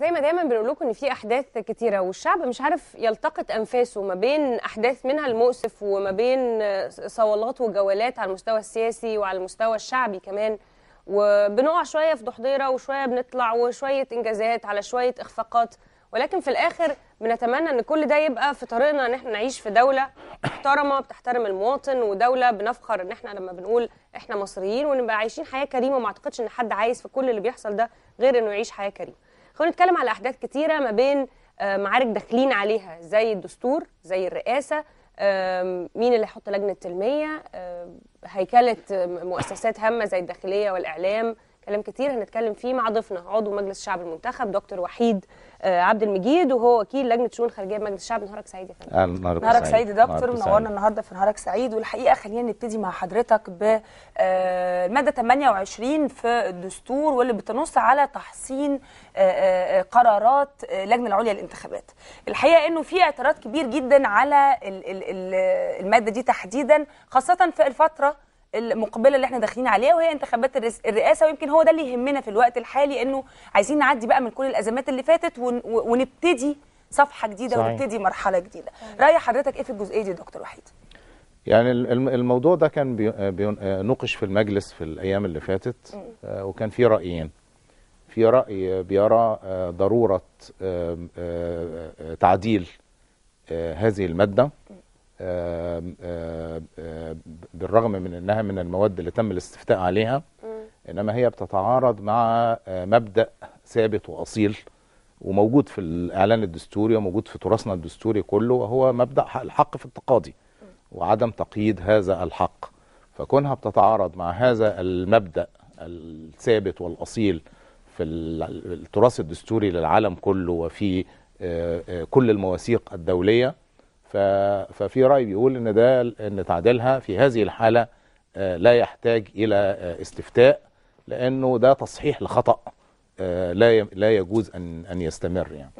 زي ما دايما بنقول لكم ان في احداث كتيره والشعب مش عارف يلتقط انفاسه ما بين احداث منها المؤسف وما بين آه، صولات وجولات على المستوى السياسي وعلى المستوى الشعبي كمان وبنقع شويه في ضحضيره وشويه بنطلع وشويه انجازات على شويه اخفاقات ولكن في الاخر بنتمنى ان كل ده يبقى في طريقنا ان احنا نعيش في دوله محترمه بتحترم المواطن ودوله بنفخر ان احنا لما بنقول احنا مصريين ونبقى عايشين حياه كريمه وما اعتقدش ان حد عايز في كل اللي بيحصل ده غير انه يعيش حياه كريمه خلونا نتكلم على احداث كتيره ما بين آه، معارك داخلين عليها زي الدستور زي الرئاسه مين اللي هيحط لجنه تلميه هيكله مؤسسات هامه زي الداخليه والاعلام كلام كتير هنتكلم فيه مع ضيفنا عضو مجلس الشعب المنتخب دكتور وحيد آه، عبد المجيد وهو وكيل لجنه شؤون خارجيه مجلس الشعب نهارك سعيد يا فندم آه، نهارك, نهارك سعيد يا دكتور منورنا النهارده في نهارك سعيد والحقيقه خلينا نبتدي مع حضرتك الماده آه، 28 في الدستور واللي بتنص على تحصين قرارات اللجنه العليا للانتخابات الحقيقه انه في اعتراض كبير جدا على الماده دي تحديدا خاصه في الفتره المقبله اللي احنا داخلين عليها وهي انتخابات الرئاسه ويمكن هو ده اللي يهمنا في الوقت الحالي انه عايزين نعدي بقى من كل الازمات اللي فاتت ونبتدي صفحه جديده صحيح. ونبتدي مرحله جديده راي حضرتك ايه في الجزئيه دي يا دكتور وحيد يعني الموضوع ده كان نقش في المجلس في الايام اللي فاتت آه، وكان في رايين في راي بيرى آه، ضروره آه، تعديل هذه الماده بالرغم من انها من المواد اللي تم الاستفتاء عليها انما هي بتتعارض مع مبدا ثابت واصيل وموجود في الاعلان الدستوري وموجود في تراثنا الدستوري كله وهو مبدا الحق في التقاضي وعدم تقييد هذا الحق فكونها بتتعارض مع هذا المبدا الثابت والاصيل في التراث الدستوري للعالم كله وفي آه، آه، كل المواثيق الدوليه ففي رأي بيقول ان ده ان تعديلها في هذه الحالة آه، لا يحتاج الى آه، استفتاء لانه ده تصحيح لخطأ آه، لا لا يجوز ان ان يستمر يعني.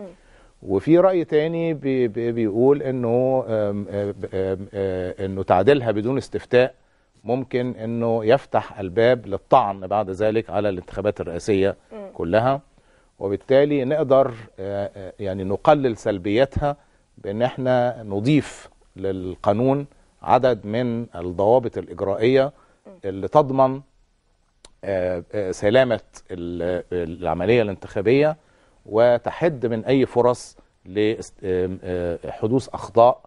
وفي رأي تاني بي بي بيقول انه انه تعديلها بدون استفتاء ممكن انه يفتح الباب للطعن بعد ذلك على الانتخابات الرئاسية كلها وبالتالي نقدر يعني نقلل سلبياتها بان احنا نضيف للقانون عدد من الضوابط الاجرائيه اللي تضمن آه، آه، سلامه العمليه الانتخابيه وتحد من اي فرص لحدوث آه، اخطاء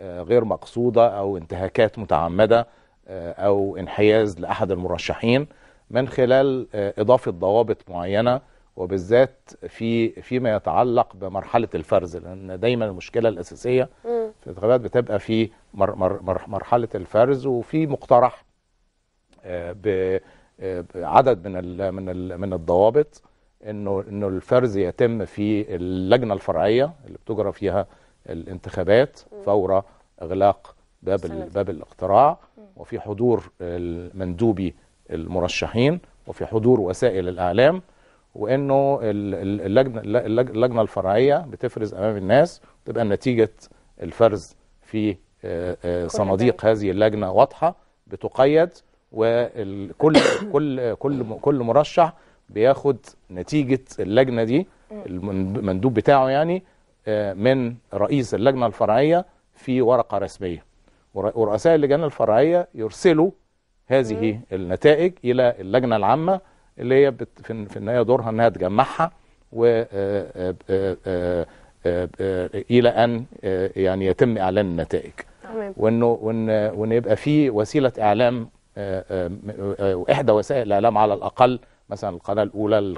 غير مقصوده او انتهاكات متعمده او انحياز لاحد المرشحين من خلال اضافه ضوابط معينه وبالذات في فيما يتعلق بمرحله الفرز لان دايما المشكله الاساسيه في الانتخابات بتبقى في مر مر مر مرحله الفرز وفي مقترح آه، بعدد آه، من الـ من الـ من الضوابط انه انه الفرز يتم في اللجنه الفرعيه اللي بتجرى فيها الانتخابات فور اغلاق باب باب الاقتراع وفي حضور مندوبي المرشحين وفي حضور وسائل الاعلام وانه اللجنه اللجنه الفرعيه بتفرز امام الناس تبقى نتيجه الفرز في آه، آه، صناديق هذه اللجنه واضحه بتقيد وكل كل كل كل مرشح بياخد نتيجه اللجنه دي المندوب بتاعه يعني آه، من رئيس اللجنه الفرعيه في ورقه رسميه ورؤساء اللجان الفرعيه يرسلوا هذه النتائج الى اللجنه العامه اللي هي بت في النهايه دورها انها تجمعها و آه، آه، آه، الى ان يعني يتم اعلان النتائج وانه وان وان يبقى في وسيله اعلام احدى وسائل الاعلام على الاقل مثلا القناه الاولى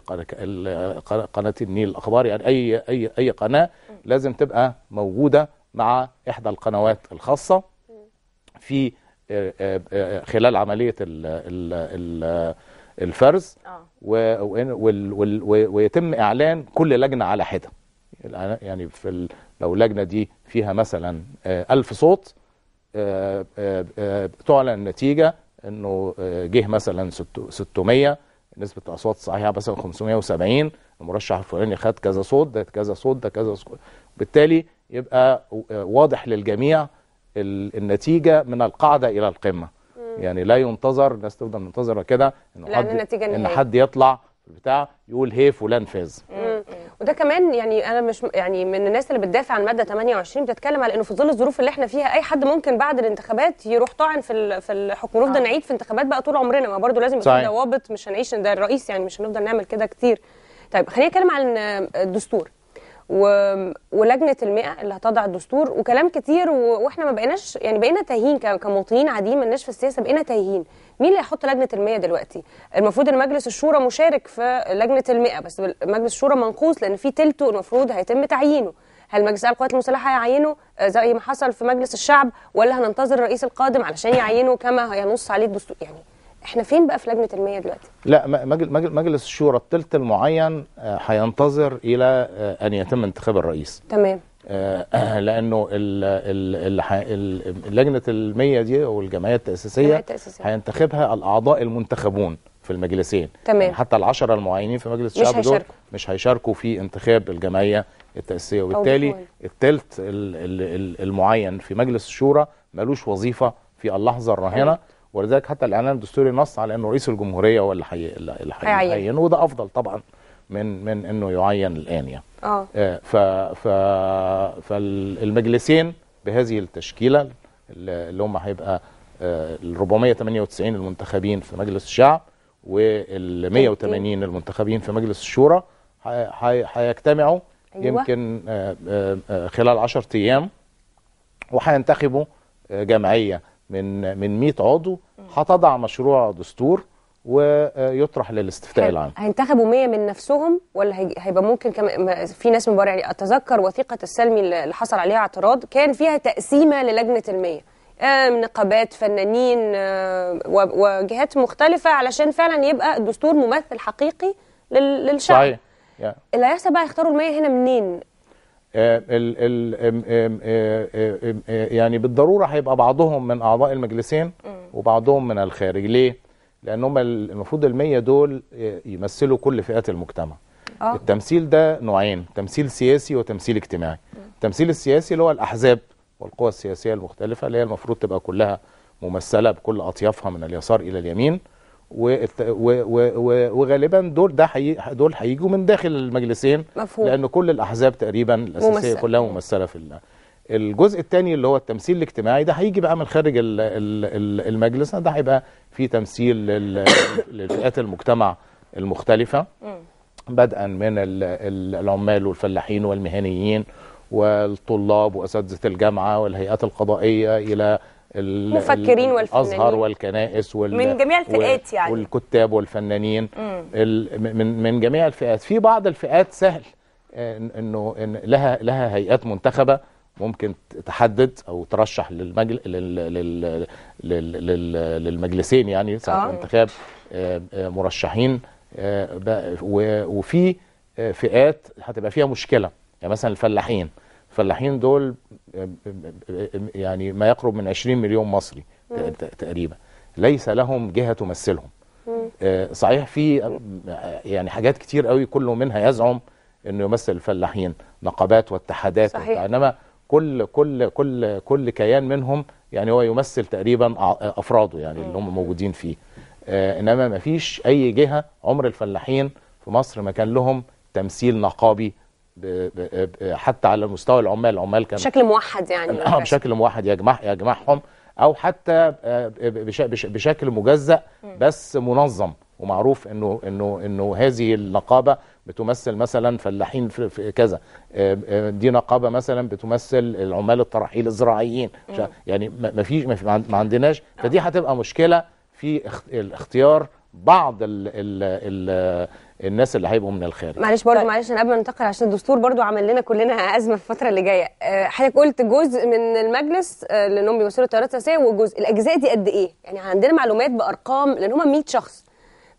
قناه النيل الاخبار يعني اي اي اي قناه لازم تبقى موجوده مع احدى القنوات الخاصه في خلال عمليه ال ال ال الفرز آه. و... ويتم اعلان كل لجنه على حده يعني في لو اللجنه دي فيها مثلا آه، ألف صوت آه، تعلن النتيجه انه جه مثلا 600 نسبه الاصوات الصحيحه مثلا 570 المرشح الفلاني خد كذا صوت ده كذا صوت ده كذا صوت بالتالي يبقى واضح للجميع النتيجه من القاعده الى القمه يعني لا ينتظر الناس تفضل منتظره كده ان حد ان حد يطلع بتاع يقول هي فلان فاز وده كمان يعني انا مش يعني من الناس اللي بتدافع عن ماده 28 بتتكلم على انه في ظل الظروف اللي احنا فيها اي حد ممكن بعد الانتخابات يروح طاعن في في الحكم نفضل آه. نعيد في انتخابات بقى طول عمرنا ما برضه لازم يكون ضوابط مش هنعيش ده الرئيس يعني مش هنفضل نعمل كده كتير طيب خلينا نتكلم عن الدستور و... ولجنه المئه اللي هتضع الدستور وكلام كتير واحنا ما بقيناش يعني بقينا تايهين كمواطنين عاديين ما في السياسه بقينا تايهين مين اللي هيحط لجنه المئه دلوقتي المفروض ان مجلس الشورى مشارك في لجنه المئه بس مجلس الشورى منقوص لان في تلته المفروض هيتم تعيينه هل مجلس القوات المسلحه هيعينه آه، زي ما حصل في مجلس الشعب ولا هننتظر الرئيس القادم علشان يعينه كما هينص عليه الدستور يعني احنا فين بقى في لجنه المية دلوقتي لا مجلس الشورى الثلث المعين آه، هينتظر الى آه، ان يتم انتخاب الرئيس تمام آه، لانه ال ال ال لجنه المية دي او الجمعيه التاسيسيه هينتخبها الاعضاء المنتخبون في المجلسين تمام يعني حتى العشرة المعينين في مجلس الشعب دول مش هيشاركوا في انتخاب الجمعيه التاسيسيه وبالتالي الثلث المعين في مجلس الشورى ملوش وظيفه في اللحظه الراهنه تمام. ولذلك حتى الاعلان الدستوري نص على انه رئيس الجمهوريه هو اللي هيعين وده افضل طبعا من من انه يعين الان يعني اه, آه، ف ف فالمجلسين بهذه التشكيله اللي هم هيبقى آه، ال 498 المنتخبين في مجلس الشعب وال 180 المنتخبين في مجلس الشورى هيجتمعوا أيوة. يمكن آه، خلال 10 ايام وهينتخبوا جمعيه من من 100 عضو هتضع مشروع دستور ويطرح للاستفتاء العام هينتخبوا 100 من نفسهم ولا هيبقى ممكن كم... في ناس مبارع يعني اتذكر وثيقه السلمي اللي حصل عليها اعتراض كان فيها تقسيمه للجنه ال100 نقابات فنانين وجهات مختلفه علشان فعلا يبقى الدستور ممثل حقيقي للشعب صحيح yeah. اللي هيحصل بقى يختاروا المية هنا منين آه، يعني بالضروره هيبقى بعضهم من اعضاء المجلسين وبعضهم من الخارج ليه لان هم المفروض ال100 دول يمثلوا كل فئات المجتمع أوه. التمثيل ده نوعين تمثيل سياسي وتمثيل اجتماعي التمثيل السياسي اللي هو الاحزاب والقوى السياسيه المختلفه اللي هي المفروض تبقى كلها ممثله بكل اطيافها من اليسار الى اليمين وغالبا دول ده حي... دول هيجوا من داخل المجلسين مفهوم. لان كل الاحزاب تقريبا الاساسيه ممثل. كلها ممثله في الله. الجزء الثاني اللي هو التمثيل الاجتماعي ده هيجي بقى من خارج المجلس ده هيبقى في تمثيل لفئات المجتمع المختلفه بدءا من العمال والفلاحين والمهنيين والطلاب واساتذه الجامعه والهيئات القضائيه الى المفكرين والفنانين الازهر والكنائس وال من جميع الفئات يعني والكتاب والفنانين من من جميع الفئات في بعض الفئات سهل آه، انه إن لها لها هيئات منتخبه ممكن تحدد او ترشح للمجل لل... لل... لل... للمجلسين يعني ساعه آه. انتخاب آه، آه، مرشحين وفي فئات هتبقى فيها مشكله يعني مثلا الفلاحين الفلاحين دول يعني ما يقرب من 20 مليون مصري تقريبا ليس لهم جهه تمثلهم آه، صحيح في آه، يعني حاجات كتير قوي كل منها يزعم انه يمثل الفلاحين نقابات واتحادات صحيح. انما كل كل كل كل كيان منهم يعني هو يمثل تقريبا افراده يعني اللي هم موجودين فيه آه، انما ما فيش اي جهه عمر الفلاحين في مصر ما كان لهم تمثيل نقابي حتى على مستوى العمال العمال كان بشكل موحد يعني اه بشكل موحد يجمع يجمعهم او حتى آه، بشكل مجزأ بس منظم ومعروف انه انه انه هذه النقابه بتمثل مثلا فلاحين في كذا آه، آه، دي نقابه مثلا بتمثل العمال الطراحين الزراعيين يعني ما فيش ما عندناش فدي هتبقى مشكله في الاختيار بعض الـ الـ الـ الناس اللي هيبقوا من الخارج معلش برضو طيب. معلش انا قبل ما ننتقل عشان الدستور برضو عمل لنا كلنا ازمه في الفتره اللي جايه آه، حضرتك قلت جزء من المجلس آه، لانهم بيمثلوا التيارات السياسيه وجزء الاجزاء دي قد ايه يعني عندنا معلومات بارقام لان هم 100 شخص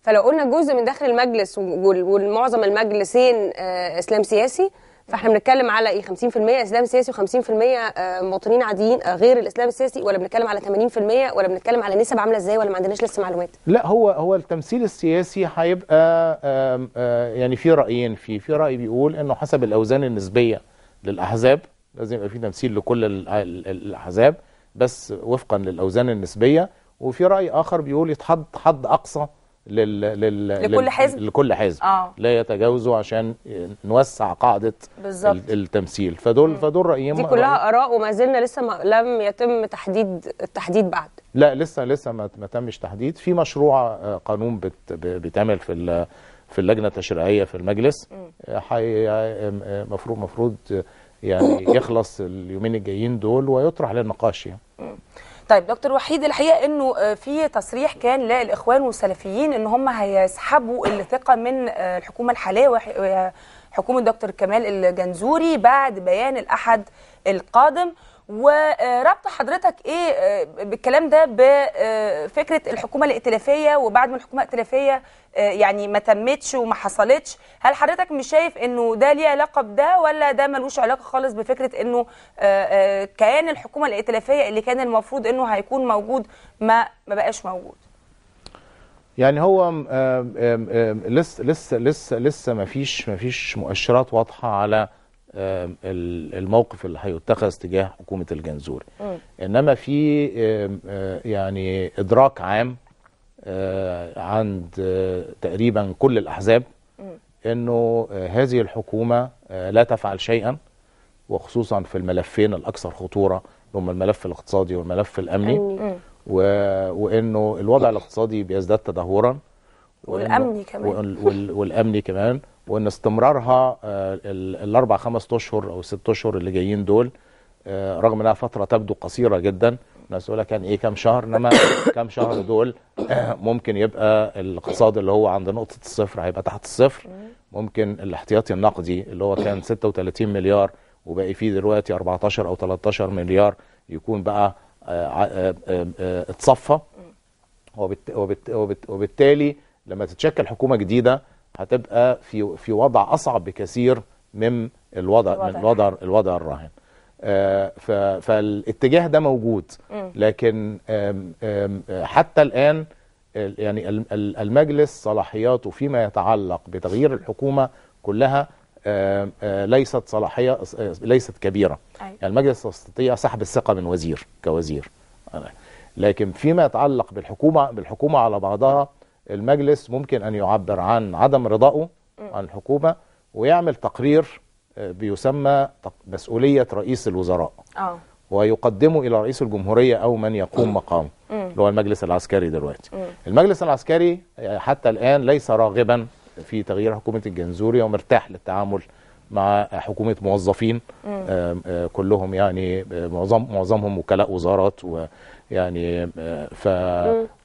فلو قلنا جزء من داخل المجلس والمعظم المجلسين آه، اسلام سياسي فاحنا بنتكلم على ايه 50% اسلام سياسي و50% آه، مواطنين عاديين آه، غير الاسلام السياسي ولا بنتكلم على 80% ولا بنتكلم على نسب عامله ازاي ولا ما عندناش لسه معلومات لا هو هو التمثيل السياسي هيبقى يعني في رايين في في راي بيقول انه حسب الاوزان النسبيه للاحزاب لازم يبقى في تمثيل لكل الاحزاب بس وفقا للاوزان النسبيه وفي راي اخر بيقول يتحط حد اقصى لل... لل... لكل حزب لكل حزب آه. لا يتجاوزوا عشان نوسع قاعده ال... التمثيل فدول مم. فدول رايهم دي كلها اراء وما زلنا لسه ما لم يتم تحديد التحديد بعد لا لسه لسه ما, ما تمش تحديد في مشروع آه، قانون بت... بيتعمل في في اللجنه التشريعيه في المجلس المفروض آه، حي... آه، مفروض يعني يخلص اليومين الجايين دول ويطرح للنقاش يعني طيب دكتور وحيد الحقيقه انه آه، في تصريح كان للاخوان والسلفيين ان هم هيسحبوا الثقه من آه، الحكومه الحاليه وحكومه آه، دكتور كمال الجنزوري بعد بيان الاحد القادم وربط حضرتك ايه آه، بالكلام ده بفكره آه، الحكومه الائتلافيه وبعد ما الحكومه الائتلافيه آه، يعني ما تمتش وما حصلتش هل حضرتك مش شايف انه ده ليه علاقه بده ولا ده ملوش علاقه خالص بفكره انه كيان الحكومه الائتلافيه اللي كان المفروض انه هيكون موجود ما ما بقاش موجود يعني هو لسه لسه لسه لسه ما فيش ما فيش مؤشرات واضحه على الموقف اللي هيتخذ تجاه حكومه الجنزوري انما في آه، يعني ادراك عام آه، عند آه، تقريبا كل الاحزاب انه هذه الحكومه لا تفعل شيئا وخصوصا في الملفين الاكثر خطوره هم الملف الاقتصادي والملف الامني و... وانه الوضع الاقتصادي بيزداد تدهورا والامني كمان وال... والامني كمان وان استمرارها آه، الاربع خمس اشهر او الست اشهر اللي جايين دول آه، رغم انها فتره تبدو قصيره جدا الناس تقول لك يعني ايه كام شهر انما كام شهر دول ممكن يبقى الاقتصاد اللي هو عند نقطه الصفر هيبقى تحت الصفر ممكن الاحتياطي النقدي اللي هو كان 36 مليار وباقي فيه دلوقتي 14 او 13 مليار يكون بقى آه، اتصفى وبالتالي لما تتشكل حكومه جديده هتبقى في في وضع اصعب بكثير من الوضع, الوضع. من الوضع الوضع الراهن آه، فالاتجاه ده موجود لكن حتى الان يعني المجلس صلاحياته فيما يتعلق بتغيير الحكومه كلها آه، ليست صلاحيه آه، ليست كبيره يعني المجلس يستطيع سحب الثقه من وزير كوزير لكن فيما يتعلق بالحكومه بالحكومه على بعضها المجلس ممكن أن يعبر عن عدم رضائه عن الحكومة ويعمل تقرير آه، بيسمى مسؤولية رئيس الوزراء اه ويقدمه إلى رئيس الجمهورية أو من يقوم مقامه اللي هو المجلس العسكري دلوقتي المجلس العسكري آه، حتى الآن ليس راغبا في تغيير حكومة الجنزوري ومرتاح للتعامل مع حكومة موظفين آآ آه، كلهم يعني معظم معظمهم وكلاء وزارات و يعني آه، ف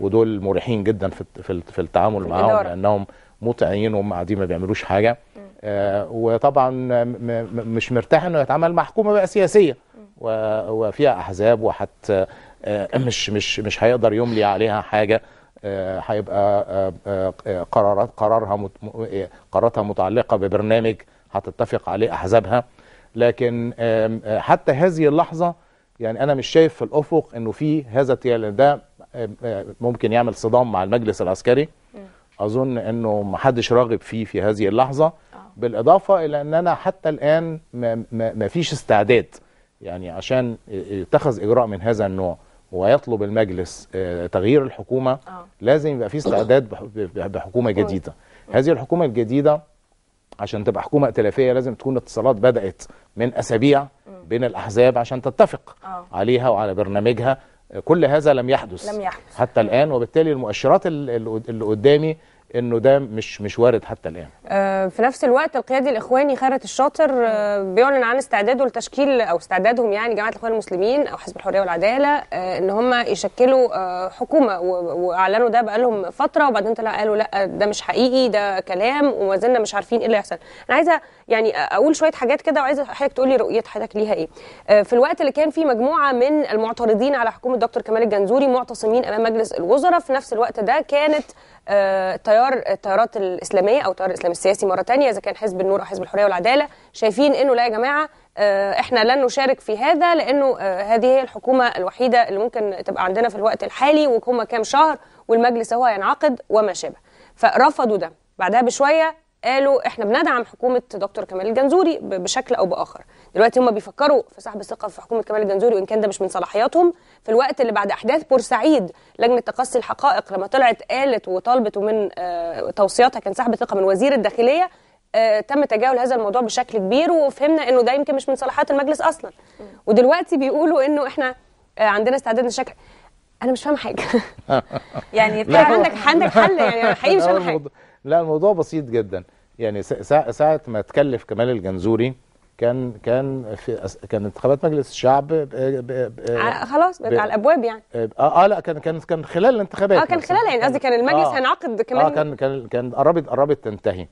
ودول مريحين جدا في في التعامل معاهم لانهم مطيعين وهم قاعدين ما بيعملوش حاجه آه، وطبعا مش مرتاح انه يتعامل مع حكومه بقى سياسيه وفيها احزاب وحتى آه، مش مش مش هيقدر يملي عليها حاجه هيبقى قرارات قرارها إيه، قراراتها متعلقه ببرنامج هتتفق عليه احزابها لكن حتى هذه اللحظه يعني انا مش شايف في الافق انه في هذا التيار لان يعني ده ممكن يعمل صدام مع المجلس العسكري اظن انه ما حدش راغب فيه في هذه اللحظه آه. بالاضافه الى ان انا حتى الان ما, ما, ما فيش استعداد يعني عشان يتخذ اجراء من هذا النوع ويطلب المجلس آه، تغيير الحكومه آه. لازم يبقى في استعداد بحكومه جديده هذه الحكومه الجديده عشان تبقى حكومه ائتلافيه لازم تكون اتصالات بدات من اسابيع بين الاحزاب عشان تتفق أوه. عليها وعلى برنامجها كل هذا لم يحدث, لم يحدث. حتى الان وبالتالي المؤشرات اللي قدامي انه ده مش مش وارد حتى الان. آه، في نفس الوقت القيادي الاخواني خيرت الشاطر آه، بيعلن عن استعداده لتشكيل او استعدادهم يعني جماعه الاخوان المسلمين او حزب الحريه والعداله آه، ان هم يشكلوا حكومه واعلنوا ده بقالهم فتره وبعدين طلع قالوا لا ده مش حقيقي ده كلام وما زلنا مش عارفين ايه اللي هيحصل. انا عايزه يعني اقول شويه حاجات كده وعايزه حضرتك تقول لي رؤيه حضرتك ليها ايه. في الوقت اللي كان فيه مجموعه من المعترضين على حكومه دكتور كمال الجنزوري معتصمين امام مجلس الوزراء في نفس الوقت ده كانت آه، تيار التيارات الاسلاميه او تيار الاسلام السياسي مره تانية اذا كان حزب النور او حزب الحريه والعداله شايفين انه لا يا جماعه آه، احنا لن نشارك في هذا لانه آه، هذه هي الحكومه الوحيده اللي ممكن تبقى عندنا في الوقت الحالي وهم كام شهر والمجلس هو هينعقد وما شابه فرفضوا ده بعدها بشويه قالوا احنا بندعم حكومه دكتور كمال الجنزوري بشكل او باخر دلوقتي هم بيفكروا في سحب الثقه في حكومه كمال الجنزوري وان كان ده مش من صلاحياتهم في الوقت اللي بعد احداث بورسعيد لجنه تقصي الحقائق لما طلعت قالت وطالبت ومن آه، توصياتها كان سحب ثقه من وزير الداخليه آه، تم تجاهل هذا الموضوع بشكل كبير وفهمنا انه ده يمكن مش من صلاحيات المجلس اصلا ودلوقتي بيقولوا انه احنا آه، عندنا استعداد نشكل انا مش فاهمه حاجه يعني عندك عندك حل يعني حقيقي مش فاهمه حاجه لا الموضوع بسيط جدا يعني ساعة ما تكلف كمال الجنزوري كان كان في كان انتخابات مجلس الشعب خلاص بقت على الابواب يعني اه اه لا كان كان كان خلال الانتخابات اه كان خلال يعني قصدي كان المجلس آه هينعقد آه، كمان اه كان كان كان قربت قربت تنتهي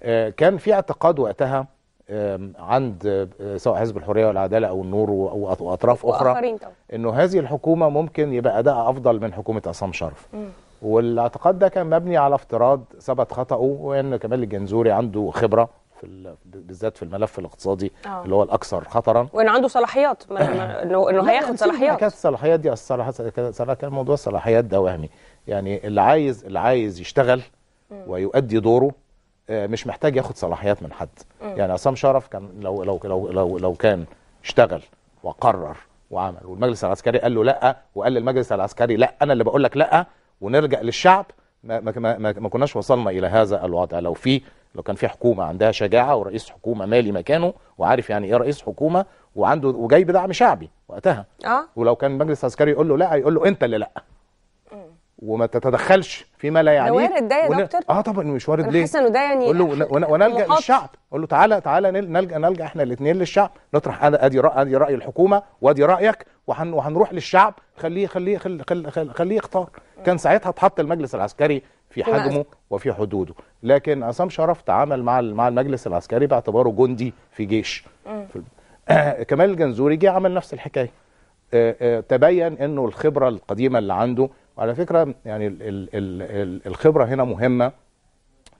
آه كان في اعتقاد وقتها آه عند آه سواء حزب الحريه والعداله او النور واطراف اخرى انه هذه الحكومه ممكن يبقى ادائها افضل من حكومه عصام شرف والاعتقاد ده كان مبني على افتراض ثبت خطأه وان كمال الجنزوري عنده خبرة في بالذات في الملف الاقتصادي أوه. اللي هو الاكثر خطرا وان عنده صلاحيات انه انه هياخد صلاحيات كانت الصلاحيات دي الصلاحيات كان موضوع الصلاحيات ده وهمي يعني اللي عايز اللي عايز يشتغل ويؤدي دوره آه، مش محتاج ياخد صلاحيات من حد م. يعني عصام شرف كان لو لو لو لو, لو كان اشتغل وقرر وعمل والمجلس العسكري قال له لا وقال للمجلس العسكري لا انا اللي بقول لك لا ونرجع للشعب ما, ما, ما, ما كناش وصلنا الى هذا الوضع لو في لو كان في حكومه عندها شجاعه ورئيس حكومه مالي مكانه وعارف يعني ايه رئيس حكومه وعنده وجايب دعم شعبي وقتها آه. ولو كان مجلس عسكري يقول له لا يقول له انت اللي لا وما تتدخلش فيما لا يعنيك ده وارد ده يا ون... دكتور اه طبعا مش وارد ليه؟ حاسه انه ده يعني قول له ون... ونلجا للشعب قول له تعالى تعالى نلجا نلجا احنا الاثنين للشعب نطرح انا ادي رأي ادي راي الحكومه وادي رايك وهنروح للشعب خليه خليه خليه خليه, خليه, خليه يختار كان ساعتها اتحط المجلس العسكري في حجمه وفي حدوده لكن عصام شرف تعامل مع مع المجلس العسكري باعتباره جندي في جيش في... آه كمال الجنزوري جه عمل نفس الحكايه آه آه تبين انه الخبره القديمه اللي عنده وعلى فكره يعني الـ الـ الـ الخبره هنا مهمه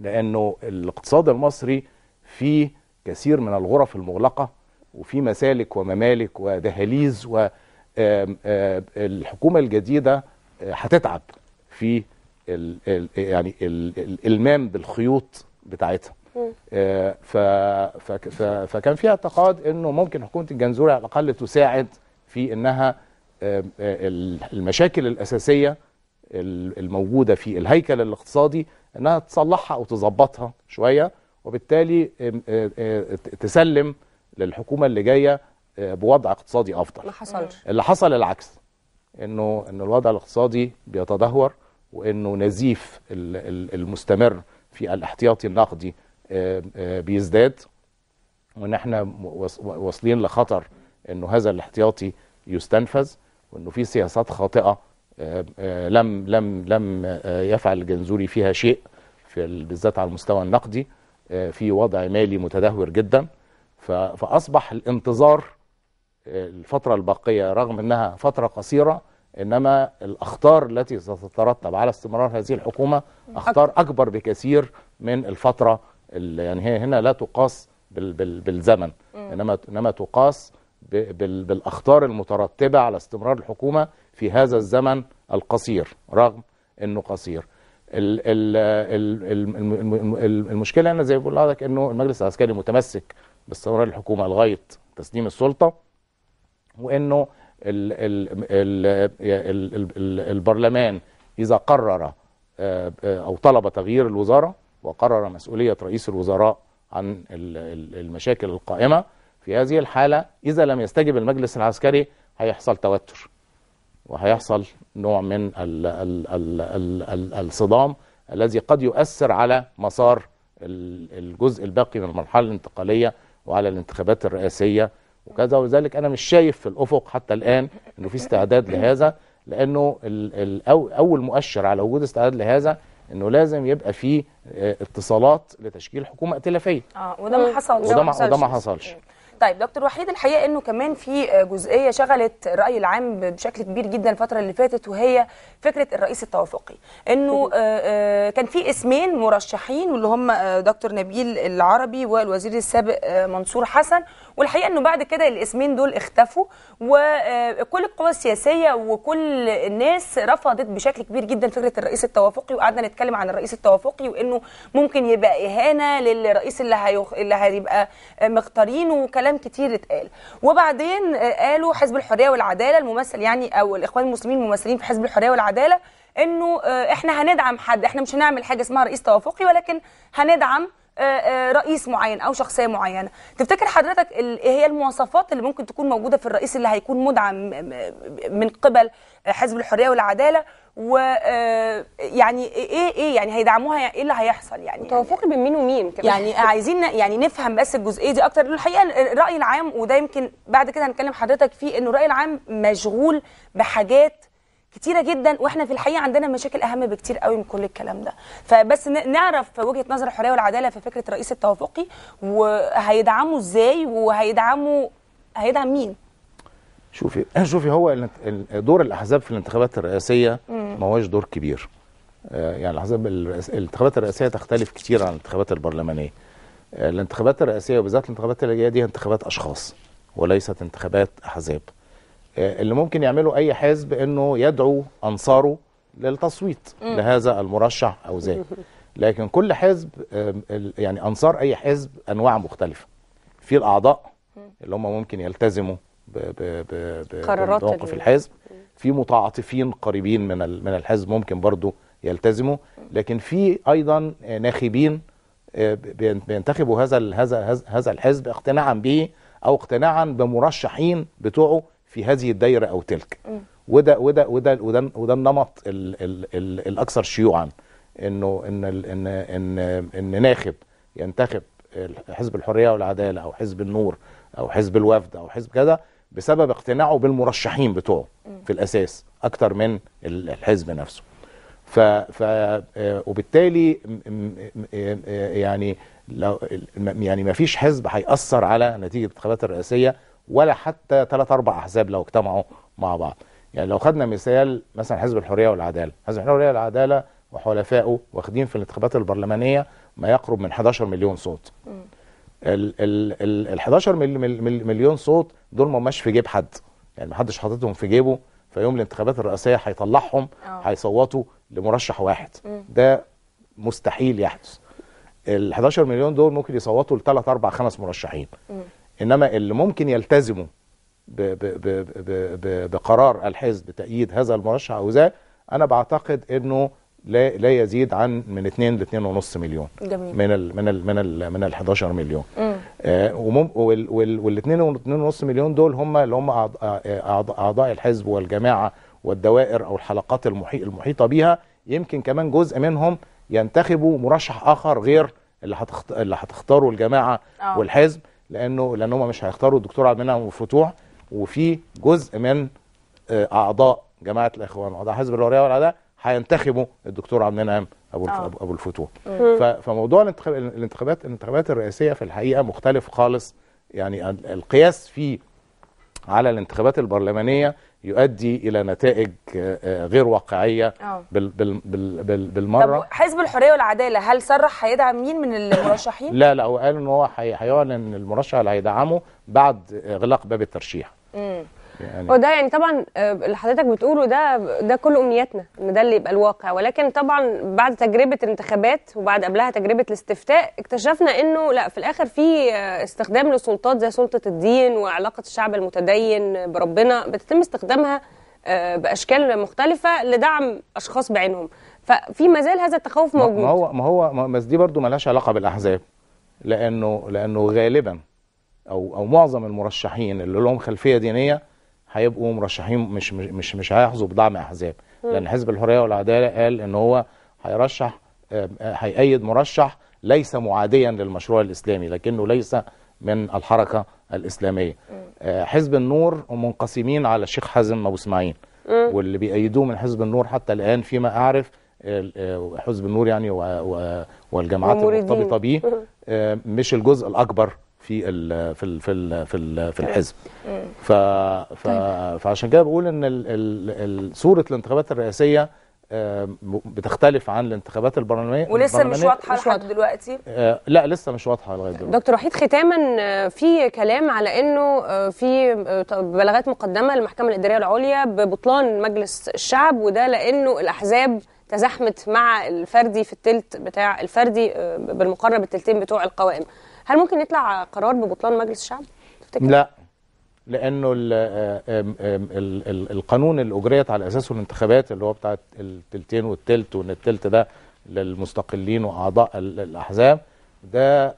لانه الاقتصاد المصري فيه كثير من الغرف المغلقه وفي مسالك وممالك ودهاليز والحكومه الجديده آه، هتتعب في الـ الـ يعني الـ المام بالخيوط بتاعتها آه، فكان في اعتقاد انه ممكن حكومه الجنزوري على الاقل تساعد في انها المشاكل الأساسية الموجودة في الهيكل الاقتصادي أنها تصلحها أو تظبطها شوية وبالتالي تسلم للحكومة اللي جاية بوضع اقتصادي أفضل ما حصلش اللي حصل العكس انه ان الوضع الاقتصادي بيتدهور وانه نزيف المستمر في الاحتياطي النقدي بيزداد وان احنا واصلين لخطر انه هذا الاحتياطي يستنفذ وانه في سياسات خاطئه آه، آه، لم لم لم آه، يفعل الجنزوري فيها شيء في بالذات على المستوى النقدي في وضع مالي متدهور جدا فاصبح الانتظار الفتره الباقيه رغم انها فتره قصيره انما الاخطار التي ستترتب على استمرار هذه الحكومه اخطار اكبر بكثير من الفتره يعني هي هنا لا تقاس بالزمن انما انما تقاس بالاخطار المترتبه على استمرار الحكومه في هذا الزمن القصير رغم انه قصير المشكله انا زي ما بقول لحضرتك انه المجلس العسكري متمسك باستمرار الحكومه لغايه تسليم السلطه وانه البرلمان اذا قرر آه، او طلب تغيير الوزاره وقرر مسؤوليه رئيس الوزراء عن المشاكل القائمه في هذه الحالة إذا لم يستجب المجلس العسكري هيحصل توتر وهيحصل نوع من الـ الـ الـ الـ الـ الصدام الذي قد يؤثر على مسار الجزء الباقي من المرحلة الانتقالية وعلى الانتخابات الرئاسية وكذا وذلك أنا مش شايف في الأفق حتى الآن أنه في استعداد لهذا لأنه أول مؤشر على وجود استعداد لهذا انه لازم يبقى فيه آه، اتصالات لتشكيل حكومه ائتلافيه اه وده ما حصلش وده ما حصلش طيب دكتور وحيد الحقيقه انه كمان في جزئيه شغلت الراي العام بشكل كبير جدا الفتره اللي فاتت وهي فكره الرئيس التوافقي انه آه، آه، كان في اسمين مرشحين واللي هم آه، دكتور نبيل العربي والوزير السابق منصور حسن والحقيقه انه بعد كده الاسمين دول اختفوا وكل آه، القوى السياسيه وكل الناس رفضت بشكل كبير جدا فكره الرئيس التوافقي وقعدنا نتكلم عن الرئيس التوافقي وانه ممكن يبقى اهانه للرئيس اللي هيخ... اللي هيبقى مختارينه وكلام كتير اتقال وبعدين آه، قالوا حزب الحريه والعداله الممثل يعني او الاخوان المسلمين الممثلين في حزب الحريه والعداله انه آه، احنا هندعم حد احنا مش هنعمل حاجه اسمها رئيس توافقي ولكن هندعم آه، آه، رئيس معين او شخصيه معينه تفتكر حضرتك ايه هي المواصفات اللي ممكن تكون موجوده في الرئيس اللي هيكون مدعم آه، من قبل حزب الحريه والعداله ويعني ايه ايه يعني هيدعموها يعني ايه اللي هيحصل يعني, يعني توافق بين مين ومين كمان يعني عايزين يعني نفهم بس الجزئيه دي اكتر الحقيقه الراي العام وده يمكن بعد كده هنكلم حضرتك فيه انه الراي العام مشغول بحاجات كتيره جدا واحنا في الحقيقه عندنا مشاكل اهم بكتير قوي من كل الكلام ده فبس نعرف وجهه نظر الحريه والعداله في فكره رئيس التوافقي وهيدعمه ازاي وهيدعمه هيدعم مين شوفي شوفي هو دور الاحزاب في الانتخابات الرئاسيه ما هوش دور كبير آه، يعني الاحزاب الانتخابات الرئاسيه تختلف كتير عن الانتخابات البرلمانيه آه، الانتخابات الرئاسيه وبالذات الانتخابات اللي جايه دي انتخابات اشخاص وليست انتخابات احزاب آه، اللي ممكن يعمله اي حزب انه يدعو انصاره للتصويت لهذا المرشح او ذاك لكن كل حزب يعني انصار اي حزب انواع مختلفه في الاعضاء اللي هم ممكن يلتزموا بموقف الحزب في متعاطفين قريبين من من الحزب ممكن برضه يلتزموا لكن في ايضا آه، ناخبين آه، بينتخبوا هذا هذا هذا الحزب اقتناعا به او اقتناعا بمرشحين بتوعه في هذه الدايره او تلك وده وده وده وده, وده النمط الـ الـ الـ الاكثر شيوعا انه ان ان ان ان ناخب ينتخب حزب الحريه والعداله او حزب النور او حزب الوفد او حزب كذا بسبب اقتناعه بالمرشحين بتوعه في الاساس اكتر من الحزب نفسه ف, ف آه، وبالتالي آه، يعني لو يعني ما فيش حزب هيأثر على نتيجه الانتخابات الرئاسيه ولا حتى ثلاث اربع احزاب لو اجتمعوا مع بعض يعني لو خدنا مثال مثلا حزب الحريه والعداله حزب الحريه والعداله وحلفائه واخدين في الانتخابات البرلمانيه ما يقرب من 11 مليون صوت ال ال ال 11 مليون صوت دول ما هماش في جيب حد يعني ما حدش حاططهم في جيبه في يوم الانتخابات الرئاسيه هيطلعهم آه. هيصوتوا لمرشح واحد ده مستحيل يحدث ال 11 مليون دول ممكن يصوتوا لثلاث اربع خمس مرشحين انما اللي ممكن يلتزموا بقرار الحزب تأييد هذا المرشح أو ذا أنا بعتقد أنه لا لا يزيد عن من 2 ل 2.5 مليون جميل. من الـ من الـ من ال من ال 11 مليون امم آه وال وال 2.5 مليون دول هم اللي هم آه، آه، اعضاء الحزب والجماعه والدوائر او الحلقات المحيط المحيطه بيها يمكن كمان جزء منهم ينتخبوا مرشح اخر غير اللي هتخت... اللي هتختاره الجماعه أوه. والحزب لانه لان هم مش هيختاروا الدكتور عبد المنعم وفتوح وفي جزء من آه، اعضاء جماعه الاخوان اعضاء حزب الحريه والعداء هينتخبوا الدكتور عبد المنعم ابو آه. ابو الفتوح فموضوع الانتخابات الانتخابات الرئاسيه في الحقيقه مختلف خالص يعني القياس فيه على الانتخابات البرلمانيه يؤدي الى نتائج آه، آه، غير واقعيه بال بال بال بالمره طب حزب الحريه والعداله هل صرح هيدعم مين من المرشحين؟ لا لا هو قال ان هو هيعلن المرشح اللي هيدعمه بعد اغلاق باب الترشيح. يعني وده يعني طبعا آه، اللي حضرتك بتقوله ده ده كل امنياتنا ان ده اللي يبقى الواقع ولكن طبعا بعد تجربه الانتخابات وبعد قبلها تجربه الاستفتاء اكتشفنا انه لا في الاخر في آه، استخدام لسلطات زي سلطه الدين وعلاقه الشعب المتدين بربنا بتتم استخدامها آه، باشكال مختلفه لدعم اشخاص بعينهم ففي مازال هذا التخوف موجود ما هو ما هو بس دي برضو مالهاش علاقه بالاحزاب لانه لانه غالبا او او معظم المرشحين اللي لهم خلفيه دينيه هيبقوا مرشحين مش مش مش هيحظوا بدعم احزاب لان حزب الحريه والعداله قال ان هو هيرشح آه، هيأيد مرشح ليس معاديا للمشروع الاسلامي لكنه ليس من الحركه الاسلاميه آه، حزب النور منقسمين على الشيخ حازم ابو اسماعيل واللي بيأيدوه من حزب النور حتى الان فيما اعرف آه، حزب النور يعني والجماعات المرتبطه بيه مش الجزء الاكبر في الـ في الـ في الـ في, الـ في الحزب ف ف طيب. فعشان كده بقول ان صوره الانتخابات الرئاسيه بتختلف عن الانتخابات البرلمانيه ولسه مش واضحه لحد دلوقتي آه، لا لسه مش واضحه لغايه دلوقتي دكتور وحيد ختاما آه، في كلام على انه آه، في بلاغات مقدمه للمحكمه الاداريه العليا ببطلان مجلس الشعب وده لانه الاحزاب تزاحمت مع الفردي في الثلث بتاع الفردي بالمقارنه الثلثين بتوع القوائم هل ممكن يطلع قرار ببطلان مجلس الشعب تفتكر؟ لا لانه الـ آه، الـ الـ القانون اللي اجريت على اساسه الانتخابات اللي هو بتاع التلتين والتلت وان التلت ده للمستقلين واعضاء الاحزاب ده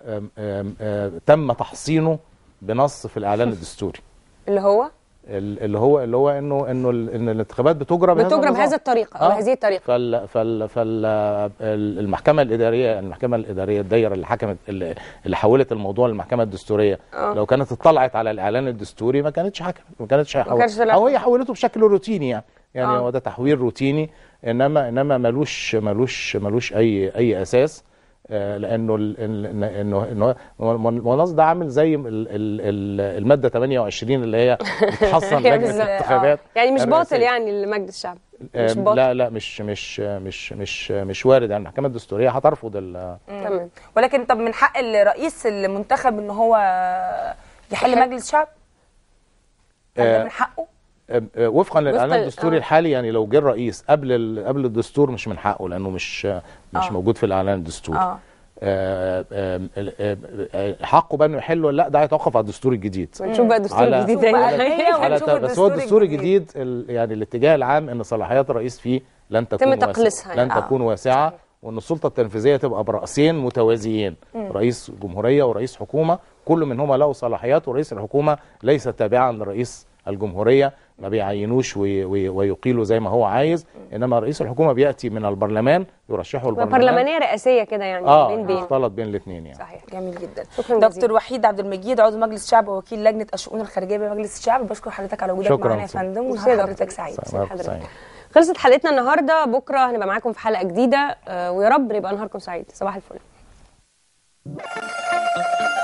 آه، تم تحصينه بنص في الاعلان الدستوري اللي هو اللي هو اللي هو انه انه ان الانتخابات بتجرى بتجرى بهذه الطريقه آه. بهذه الطريقه فال فال فالمحكمه الاداريه المحكمه الاداريه الدايره اللي حكمت اللي حولت الموضوع للمحكمه الدستوريه آه. لو كانت اطلعت على الاعلان الدستوري ما كانتش حكمت ما كانتش حول او هي حولته بشكل روتيني يعني يعني آه. هو ده تحويل روتيني انما انما ملوش ملوش ملوش اي اي اساس آه، لانه انه انه المناص ده عامل زي الماده 28 اللي هي بتحصن لجنه يعني الانتخابات آه، يعني مش يعني باطل يعني المجلس الشعب آه، مش باطل لا لا مش مش مش مش مش وارد يعني المحكمه الدستوريه هترفض تمام ولكن طب من حق الرئيس المنتخب ان هو يحل مجلس شعب؟ من حقه؟ أه، وفقا للاعلان الدستوري آه. الحالي يعني لو جه الرئيس قبل قبل الدستور مش من حقه لانه مش مش آه. موجود في الاعلان الدستوري آه. حقه بقى انه يحل ولا لا ده هيتوقف على الدستور الجديد ونشوف بقى الدستور الجديد إيه. على بس هو الدستور الجديد يعني الاتجاه العام ان صلاحيات الرئيس فيه لن تكون تم تقليصها يعني. لن تكون واسعه وان السلطه التنفيذيه تبقى براسين متوازيين مم. رئيس جمهوريه ورئيس حكومه كل منهما له صلاحيات ورئيس الحكومه ليس تابعا لرئيس الجمهوريه ما بيعينوش وي وي ويقيله زي ما هو عايز انما رئيس الحكومه بياتي من البرلمان يرشحه البرلمان برلمانيه رئاسيه كده يعني آه بين بين مختلط بين الاثنين يعني صحيح جميل جدا شكرا دكتور جزيلا. وحيد عبد المجيد عضو مجلس الشعب ووكيل لجنه الشؤون الخارجيه بمجلس الشعب بشكر حضرتك على وجودك معانا يا فندم ونهار حضرتك سعيد خلصت حلقتنا النهارده بكره هنبقى معاكم في حلقه جديده آه، ويا رب يبقى نهاركم سعيد صباح الفل